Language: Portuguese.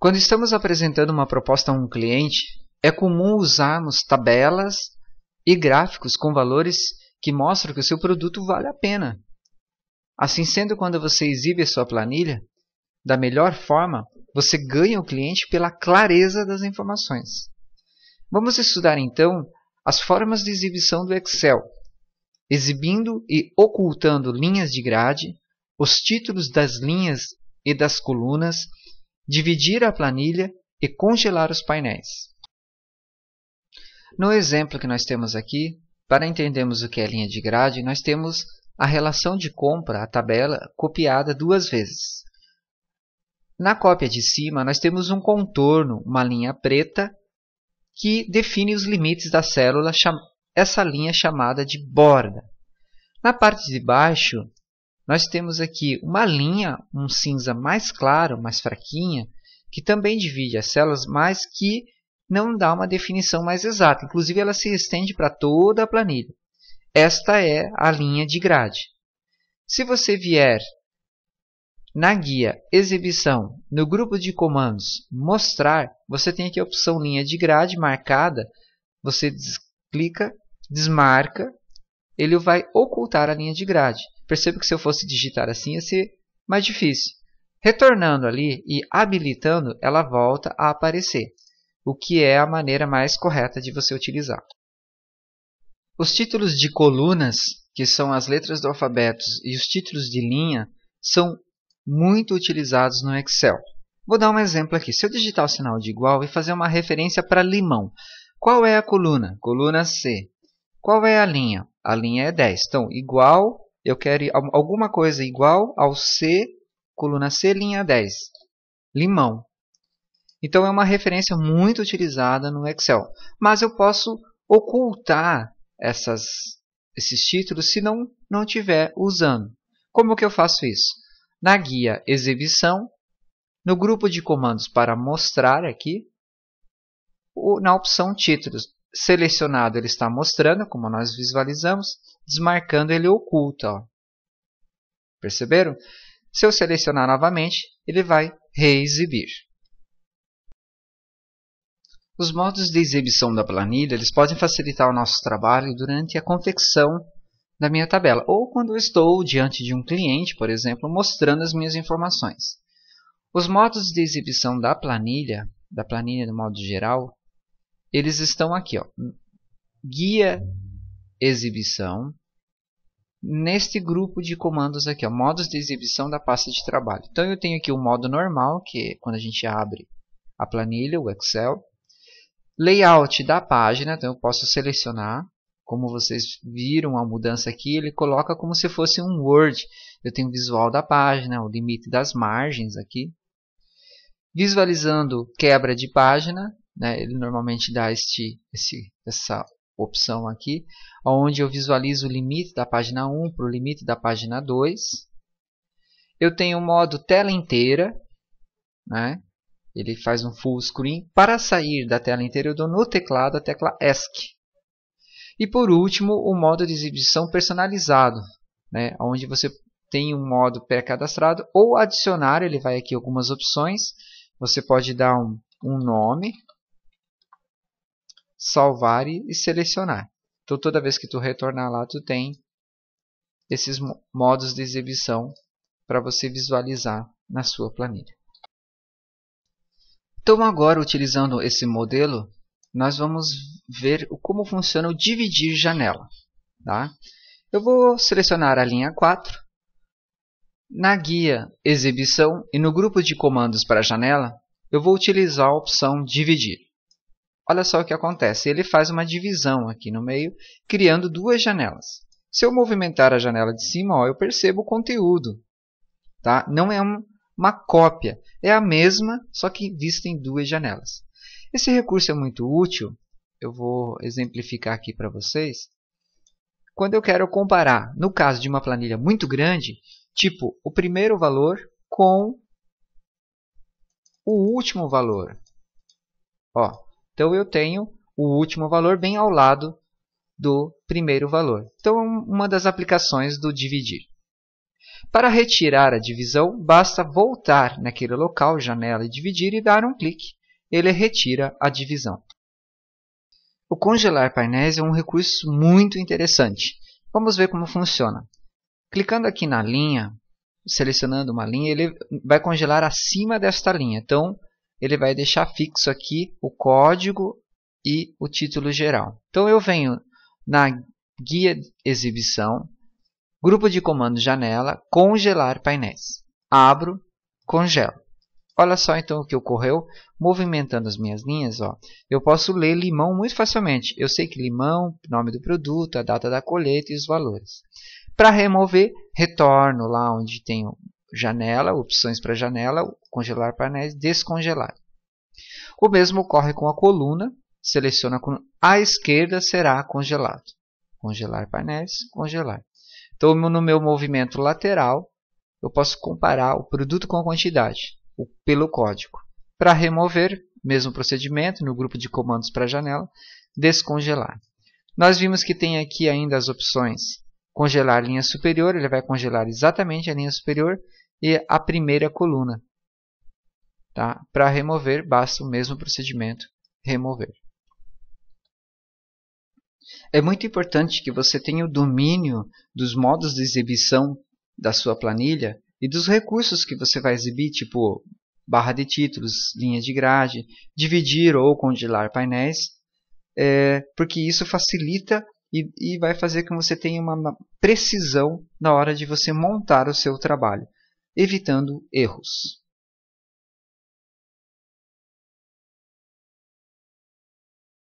Quando estamos apresentando uma proposta a um cliente, é comum usarmos tabelas e gráficos com valores que mostram que o seu produto vale a pena. Assim sendo, quando você exibe a sua planilha, da melhor forma, você ganha o cliente pela clareza das informações. Vamos estudar então as formas de exibição do Excel, exibindo e ocultando linhas de grade, os títulos das linhas e das colunas dividir a planilha e congelar os painéis. No exemplo que nós temos aqui, para entendermos o que é linha de grade, nós temos a relação de compra, a tabela, copiada duas vezes. Na cópia de cima, nós temos um contorno, uma linha preta, que define os limites da célula, essa linha chamada de borda. Na parte de baixo, nós temos aqui uma linha, um cinza mais claro, mais fraquinha, que também divide as células, mas que não dá uma definição mais exata. Inclusive, ela se estende para toda a planilha. Esta é a linha de grade. Se você vier na guia Exibição, no grupo de comandos Mostrar, você tem aqui a opção linha de grade marcada. Você clica, desmarca ele vai ocultar a linha de grade. Perceba que se eu fosse digitar assim ia ser mais difícil. Retornando ali e habilitando, ela volta a aparecer, o que é a maneira mais correta de você utilizar. Os títulos de colunas, que são as letras do alfabeto, e os títulos de linha, são muito utilizados no Excel. Vou dar um exemplo aqui. Se eu digitar o sinal de igual e fazer uma referência para limão, qual é a coluna? Coluna C. Qual é a linha? A linha é 10. Então, igual, eu quero alguma coisa igual ao C, coluna C, linha 10. Limão. Então, é uma referência muito utilizada no Excel. Mas eu posso ocultar essas, esses títulos se não não estiver usando. Como que eu faço isso? Na guia Exibição, no grupo de comandos para mostrar aqui, na opção Títulos selecionado ele está mostrando, como nós visualizamos, desmarcando ele oculta. Ó. Perceberam? Se eu selecionar novamente, ele vai reexibir. Os modos de exibição da planilha eles podem facilitar o nosso trabalho durante a confecção da minha tabela, ou quando eu estou diante de um cliente, por exemplo, mostrando as minhas informações. Os modos de exibição da planilha, da planilha de modo geral, eles estão aqui, ó. Guia, exibição. Neste grupo de comandos aqui, ó, modos de exibição da pasta de trabalho. Então eu tenho aqui o modo normal, que é quando a gente abre a planilha, o Excel. Layout da página, então eu posso selecionar. Como vocês viram a mudança aqui, ele coloca como se fosse um Word. Eu tenho o visual da página, o limite das margens aqui. Visualizando quebra de página, né, ele normalmente dá este, esse, essa opção aqui, onde eu visualizo o limite da página 1 para o limite da página 2. Eu tenho o modo tela inteira, né, ele faz um full screen. Para sair da tela inteira, eu dou no teclado a tecla ESC. E por último, o modo de exibição personalizado, né, onde você tem um modo pré-cadastrado ou adicionar, ele vai aqui algumas opções. Você pode dar um, um nome, salvar e selecionar. Então toda vez que tu retornar lá, tu tem esses modos de exibição para você visualizar na sua planilha. Então agora, utilizando esse modelo, nós vamos ver como funciona o dividir janela. Tá? Eu vou selecionar a linha 4. Na guia Exibição e no grupo de comandos para janela, eu vou utilizar a opção Dividir. Olha só o que acontece. Ele faz uma divisão aqui no meio, criando duas janelas. Se eu movimentar a janela de cima, ó, eu percebo o conteúdo. Tá? Não é um, uma cópia. É a mesma, só que vista em duas janelas. Esse recurso é muito útil. Eu vou exemplificar aqui para vocês. Quando eu quero comparar, no caso de uma planilha muito grande, tipo o primeiro valor com o último valor. Ó, então eu tenho o último valor bem ao lado do primeiro valor. Então uma das aplicações do dividir. Para retirar a divisão, basta voltar naquele local, janela e dividir e dar um clique. Ele retira a divisão. O congelar painéis é um recurso muito interessante. Vamos ver como funciona. Clicando aqui na linha, selecionando uma linha, ele vai congelar acima desta linha. Então, ele vai deixar fixo aqui o código e o título geral. Então eu venho na guia exibição, grupo de comando janela, congelar painéis. Abro, congelo. Olha só então o que ocorreu, movimentando as minhas linhas, ó, eu posso ler limão muito facilmente. Eu sei que limão, nome do produto, a data da colheita e os valores. Para remover, retorno lá onde tem janela, opções para janela, congelar painéis, descongelar. O mesmo ocorre com a coluna, seleciona a esquerda será congelado. Congelar painéis, congelar. Então, no meu movimento lateral, eu posso comparar o produto com a quantidade, pelo código. Para remover, mesmo procedimento, no grupo de comandos para janela, descongelar. Nós vimos que tem aqui ainda as opções congelar a linha superior, ele vai congelar exatamente a linha superior e a primeira coluna. Tá? Para remover, basta o mesmo procedimento, remover. É muito importante que você tenha o domínio dos modos de exibição da sua planilha e dos recursos que você vai exibir, tipo barra de títulos, linha de grade, dividir ou congelar painéis, é, porque isso facilita e, e vai fazer com que você tenha uma precisão na hora de você montar o seu trabalho, evitando erros.